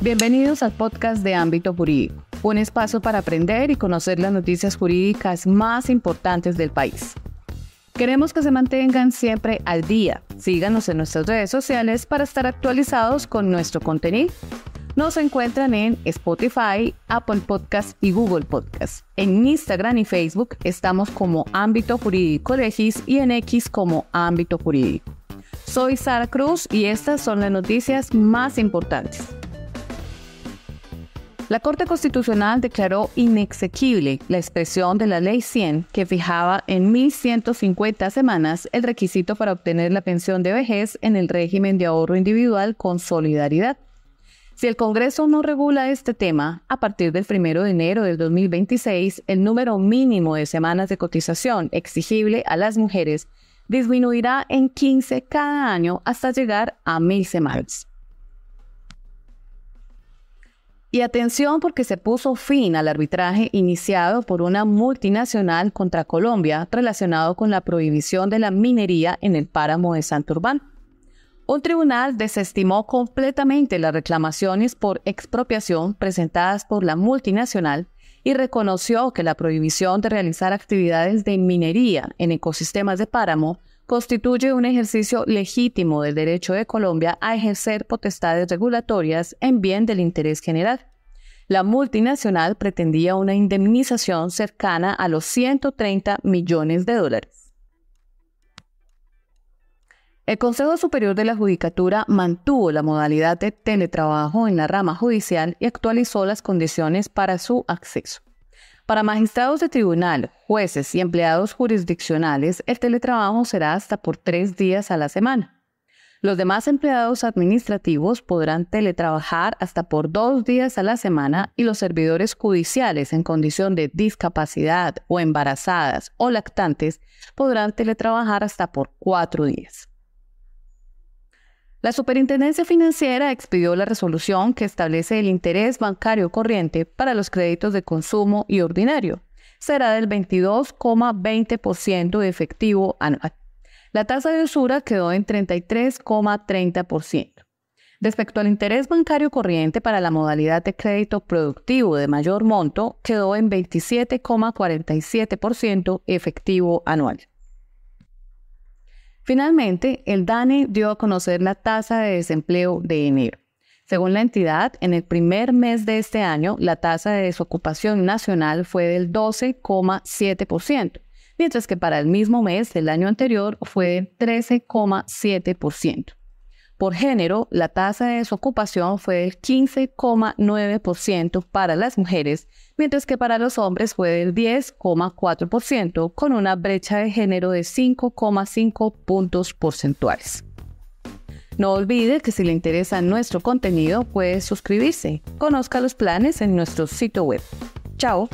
Bienvenidos al podcast de ámbito jurídico, un espacio para aprender y conocer las noticias jurídicas más importantes del país. Queremos que se mantengan siempre al día. Síganos en nuestras redes sociales para estar actualizados con nuestro contenido. Nos encuentran en Spotify, Apple Podcast y Google Podcast. En Instagram y Facebook estamos como Ámbito Jurídico Legis y en X como Ámbito Jurídico. Soy Sara Cruz y estas son las noticias más importantes. La Corte Constitucional declaró inexequible la expresión de la Ley 100 que fijaba en 1.150 semanas el requisito para obtener la pensión de vejez en el régimen de ahorro individual con solidaridad. Si el Congreso no regula este tema, a partir del 1 de enero del 2026, el número mínimo de semanas de cotización exigible a las mujeres disminuirá en 15 cada año hasta llegar a 1.000 semanas. Y atención porque se puso fin al arbitraje iniciado por una multinacional contra Colombia relacionado con la prohibición de la minería en el páramo de Santurbán. Un tribunal desestimó completamente las reclamaciones por expropiación presentadas por la multinacional y reconoció que la prohibición de realizar actividades de minería en ecosistemas de páramo constituye un ejercicio legítimo del derecho de Colombia a ejercer potestades regulatorias en bien del interés general. La multinacional pretendía una indemnización cercana a los 130 millones de dólares. El Consejo Superior de la Judicatura mantuvo la modalidad de teletrabajo en la rama judicial y actualizó las condiciones para su acceso. Para magistrados de tribunal, jueces y empleados jurisdiccionales, el teletrabajo será hasta por tres días a la semana. Los demás empleados administrativos podrán teletrabajar hasta por dos días a la semana y los servidores judiciales en condición de discapacidad o embarazadas o lactantes podrán teletrabajar hasta por cuatro días. La Superintendencia Financiera expidió la resolución que establece el interés bancario corriente para los créditos de consumo y ordinario. Será del 22,20% efectivo anual. La tasa de usura quedó en 33,30%. Respecto al interés bancario corriente para la modalidad de crédito productivo de mayor monto, quedó en 27,47% efectivo anual. Finalmente, el DANE dio a conocer la tasa de desempleo de enero. Según la entidad, en el primer mes de este año, la tasa de desocupación nacional fue del 12,7%, mientras que para el mismo mes del año anterior fue del 13,7%. Por género, la tasa de desocupación fue del 15,9% para las mujeres, mientras que para los hombres fue del 10,4%, con una brecha de género de 5,5 puntos porcentuales. No olvide que si le interesa nuestro contenido puede suscribirse. Conozca los planes en nuestro sitio web. Chao.